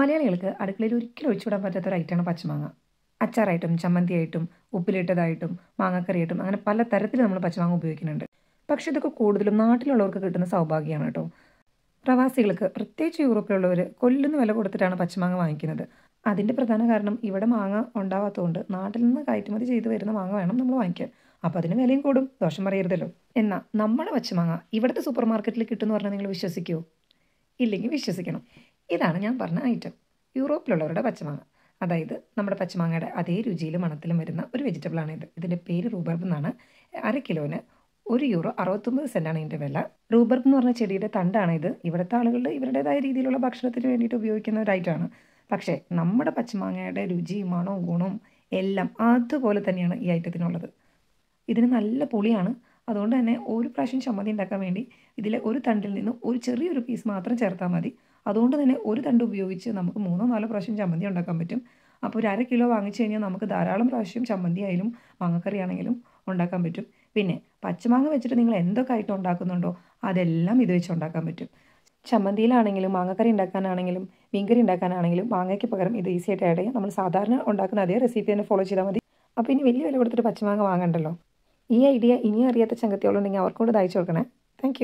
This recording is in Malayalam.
മലയാളികൾക്ക് അടുക്കളയിൽ ഒരിക്കലും ഒഴിച്ചുവിടാൻ പറ്റാത്ത ഐറ്റം ഐറ്റമാണ് പച്ചമാങ്ങ അച്ചാറായിട്ടും ചമ്മന്തിയായിട്ടും ഉപ്പിലിട്ടതായിട്ടും മാങ്ങക്കറിയായിട്ടും അങ്ങനെ പല തരത്തിൽ നമ്മൾ പച്ചമാങ്ങ ഉപയോഗിക്കുന്നുണ്ട് പക്ഷേ ഇതൊക്കെ കൂടുതലും നാട്ടിലുള്ളവർക്ക് കിട്ടുന്ന സൗഭാഗ്യമാണ് കേട്ടോ പ്രവാസികൾക്ക് പ്രത്യേകിച്ച് യൂറോപ്പിലുള്ളവർ കൊല്ലുന്ന വില കൊടുത്തിട്ടാണ് പച്ചമാങ്ങ വാങ്ങിക്കുന്നത് അതിൻ്റെ പ്രധാന കാരണം ഇവിടെ മാങ്ങ ഉണ്ടാവാത്തതുകൊണ്ട് നാട്ടിൽ നിന്ന് കയറ്റുമതി ചെയ്തു വരുന്ന മാങ്ങ വേണം നമ്മൾ വാങ്ങിക്കാൻ അപ്പോൾ അതിന് വിലയും കൂടും ദോഷം പറയരുതല്ലോ എന്നാൽ നമ്മുടെ പച്ചമാങ്ങ ഇവിടുത്തെ സൂപ്പർ മാർക്കറ്റിൽ കിട്ടുമെന്ന് പറഞ്ഞാൽ നിങ്ങൾ വിശ്വസിക്കുമോ ഇല്ലെങ്കിൽ വിശ്വസിക്കണം ഇതാണ് ഞാൻ പറഞ്ഞ ഐറ്റം യൂറോപ്പിലുള്ളവരുടെ പച്ചമാങ്ങ അതായത് നമ്മുടെ പച്ചമാങ്ങയുടെ അതേ രുചിയിലും മണത്തിലും വരുന്ന ഒരു വെജിറ്റബിൾ ആണ് ഇത് ഇതിൻ്റെ പേര് റൂബർബ് എന്നാണ് അര കിലോന് ഒരു യൂറോ അറുപത്തൊമ്പത് സെൻറ്റാണ് ഇതിൻ്റെ വില റൂബർബ് എന്ന് പറഞ്ഞ ചെടിയുടെ തണ്ടാണ് ഇത് ഇവിടുത്തെ ആളുകളുടെ ഇവരുടേതായ രീതിയിലുള്ള ഭക്ഷണത്തിന് വേണ്ടിയിട്ട് ഉപയോഗിക്കുന്ന ഒരു ഐറ്റമാണ് പക്ഷേ നമ്മുടെ പച്ചമാങ്ങയുടെ രുചിയും മണവും ഗുണവും എല്ലാം അതുപോലെ തന്നെയാണ് ഈ ഐറ്റത്തിനുള്ളത് ഇതിന് നല്ല പുളിയാണ് അതുകൊണ്ട് തന്നെ ഒരു പ്രാവശ്യം ചമ്മതി ഉണ്ടാക്കാൻ വേണ്ടി ഇതിലെ ഒരു തണ്ടിൽ നിന്ന് ഒരു ചെറിയൊരു പീസ് മാത്രം ചേർത്താൽ മതി അതുകൊണ്ട് തന്നെ ഒരു തണ്ട് ഉപയോഗിച്ച് നമുക്ക് മൂന്നോ നാലോ പ്രാവശ്യം ചമ്മന്തി ഉണ്ടാക്കാൻ പറ്റും അപ്പോൾ ഒരു അര കിലോ വാങ്ങിച്ചു കഴിഞ്ഞാൽ നമുക്ക് ധാരാളം പ്രാവശ്യം ചമ്മന്തി ആയാലും മാങ്ങക്കറി ആണെങ്കിലും ഉണ്ടാക്കാൻ പറ്റും പിന്നെ പച്ചമാങ്ങ വെച്ചിട്ട് നിങ്ങൾ എന്തൊക്കെ ആയിട്ട് ഉണ്ടാക്കുന്നുണ്ടോ അതെല്ലാം ഇത് വെച്ച് ഉണ്ടാക്കാൻ പറ്റും ചമ്മന്തിയിലാണെങ്കിലും മാങ്ങക്കറി ഉണ്ടാക്കാനാണെങ്കിലും മീൻകറി ഉണ്ടാക്കാനാണെങ്കിലും മാങ്ങയ്ക്ക് പകരം ഇത് ഈസി ആയിട്ട് ആഡ് ചെയ്യാം നമ്മൾ സാധാരണ ഉണ്ടാക്കുന്ന അതേ റെസിപ്പി തന്നെ ഫോളോ ചെയ്താൽ മതി അപ്പോൾ ഇനി വലിയ വില കൊടുത്തിട്ട് പച്ചമാങ്ങ വാങ്ങണ്ടല്ലോ ഈ ഐഡിയ ഇനി അറിയാത്ത ചങ്കത്തിയോളുണ്ടെങ്കിൽ അവർക്കൂടെ അയച്ചു കൊടുക്കണേ താങ്ക്